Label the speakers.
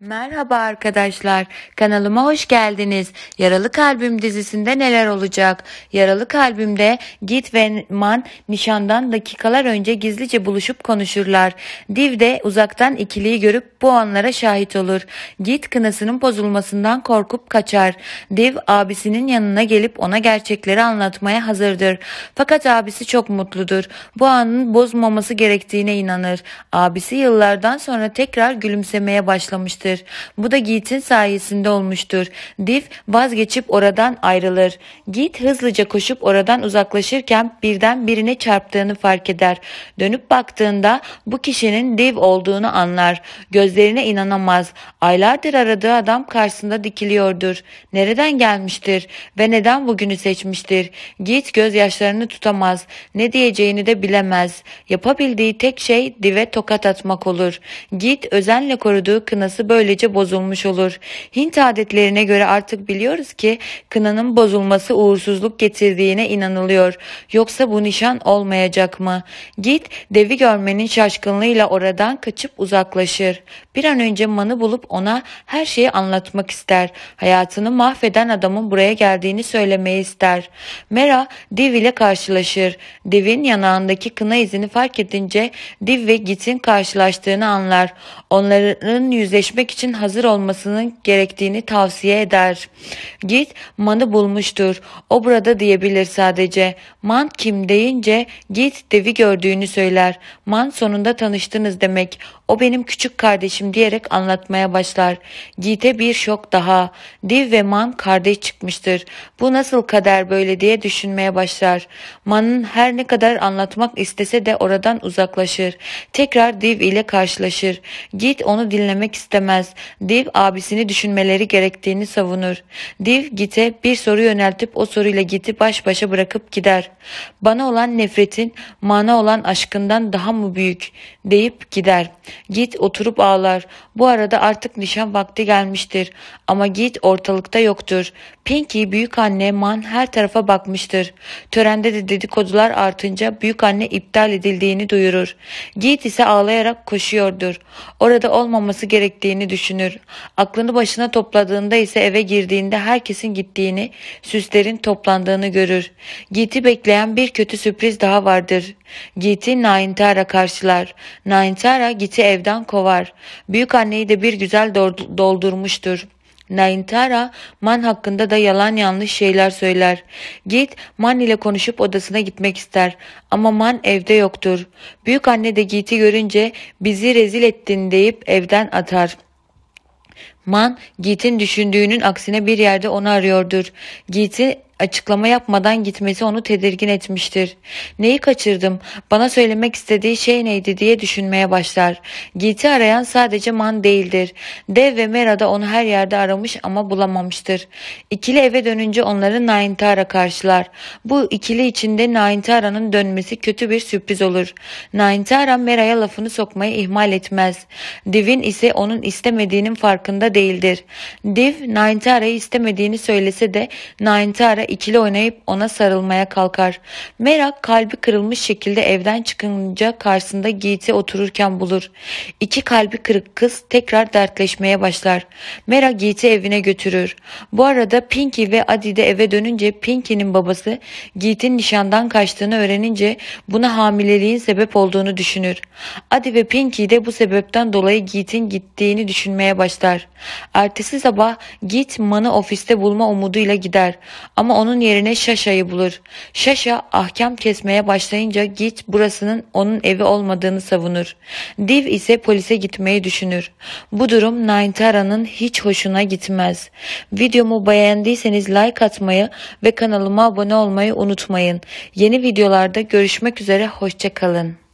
Speaker 1: Merhaba arkadaşlar. Kanalıma hoş geldiniz. Yaralı Kalbim dizisinde neler olacak? Yaralı Kalbim'de Git ve Man nişandan dakikalar önce gizlice buluşup konuşurlar. Div de uzaktan ikiliyi görüp bu anlara şahit olur. Git kınasının bozulmasından korkup kaçar. Div abisinin yanına gelip ona gerçekleri anlatmaya hazırdır. Fakat abisi çok mutludur. Bu anın bozmaması gerektiğine inanır. Abisi yıllardan sonra tekrar gülümsemeye başlamıştır olacaktır. Bu da Git'in sayesinde olmuştur. Div vazgeçip oradan ayrılır. Git hızlıca koşup oradan uzaklaşırken birden birine çarptığını fark eder. Dönüp baktığında bu kişinin Div olduğunu anlar. Gözlerine inanamaz. Aylardır aradığı adam karşısında dikiliyordur. Nereden gelmiştir ve neden bugünü seçmiştir? Git gözyaşlarını tutamaz. Ne diyeceğini de bilemez. Yapabildiği tek şey Div'e tokat atmak olur. Git özenle koruduğu kınası böyle böylece bozulmuş olur. Hint adetlerine göre artık biliyoruz ki kınanın bozulması uğursuzluk getirdiğine inanılıyor. Yoksa bu nişan olmayacak mı? Git devi görmenin şaşkınlığıyla oradan kaçıp uzaklaşır. Bir an önce manı bulup ona her şeyi anlatmak ister. Hayatını mahveden adamın buraya geldiğini söylemeyi ister. Mera Div ile karşılaşır. Div'in yanağındaki kına izini fark edince Div ve Git'in karşılaştığını anlar. Onların yüzleşmek dönmek için hazır olmasının gerektiğini tavsiye eder. Git manı bulmuştur. O burada diyebilir sadece. Man kim deyince git devi gördüğünü söyler. Man sonunda tanıştınız demek. O benim küçük kardeşim diyerek anlatmaya başlar. Git'e bir şok daha. Div ve Man kardeş çıkmıştır. Bu nasıl kader böyle diye düşünmeye başlar. Man'ın her ne kadar anlatmak istese de oradan uzaklaşır. Tekrar Div ile karşılaşır. Git onu dinlemek istemez edilmez. Div abisini düşünmeleri gerektiğini savunur. Div Git'e bir soru yöneltip o soruyla Git'i baş başa bırakıp gider. Bana olan nefretin mana olan aşkından daha mı büyük deyip gider. Git oturup ağlar. Bu arada artık nişan vakti gelmiştir. Ama Git ortalıkta yoktur. Pinky büyük anne Man her tarafa bakmıştır. Törende de dedikodular artınca büyük anne iptal edildiğini duyurur. Git ise ağlayarak koşuyordur. Orada olmaması gerektiğini düşünür. Aklını başına topladığında ise eve girdiğinde herkesin gittiğini, süslerin toplandığını görür. Git'i bekleyen bir kötü sürpriz daha vardır. Git'i Naintara karşılar. Naintara Git'i Hazreti evden kovar. Büyük anneyi de bir güzel doldurmuştur.'' Naintara Man hakkında da yalan yanlış şeyler söyler. Git Man ile konuşup odasına gitmek ister ama Man evde yoktur. Büyük anne de Git'i görünce bizi rezil ettin deyip evden atar. Man, Git'in düşündüğünün aksine bir yerde onu arıyordur. Git'i açıklama yapmadan gitmesi onu tedirgin etmiştir. Neyi kaçırdım, bana söylemek istediği şey neydi diye düşünmeye başlar. Git'i arayan sadece Man değildir. Dev ve Mera da onu her yerde aramış ama bulamamıştır. İkili eve dönünce onları Naintara karşılar. Bu ikili içinde Naintara'nın dönmesi kötü bir sürpriz olur. Naintara Mera'ya lafını sokmayı ihmal etmez. Divin ise onun istemediğinin farkında değildir. Div Naintara'yı istemediğini söylese de Naintara ikili oynayıp ona sarılmaya kalkar. Merak kalbi kırılmış şekilde evden çıkınca karşısında Giti otururken bulur. İki kalbi kırık kız tekrar dertleşmeye başlar. Merak Giti evine götürür. Bu arada Pinky ve Adi de eve dönünce Pinky'nin babası Giti'nin nişandan kaçtığını öğrenince buna hamileliğin sebep olduğunu düşünür. Adi ve Pinky de bu sebepten dolayı Giti'nin gittiğini düşünmeye başlar. Ertesi sabah git Man'ı ofiste bulma umuduyla gider ama onun yerine Şaşa'yı bulur. Şaşa ahkam kesmeye başlayınca git burasının onun evi olmadığını savunur. Div ise polise gitmeyi düşünür. Bu durum Naintara'nın hiç hoşuna gitmez. Videomu beğendiyseniz like atmayı ve kanalıma abone olmayı unutmayın. Yeni videolarda görüşmek üzere hoşçakalın.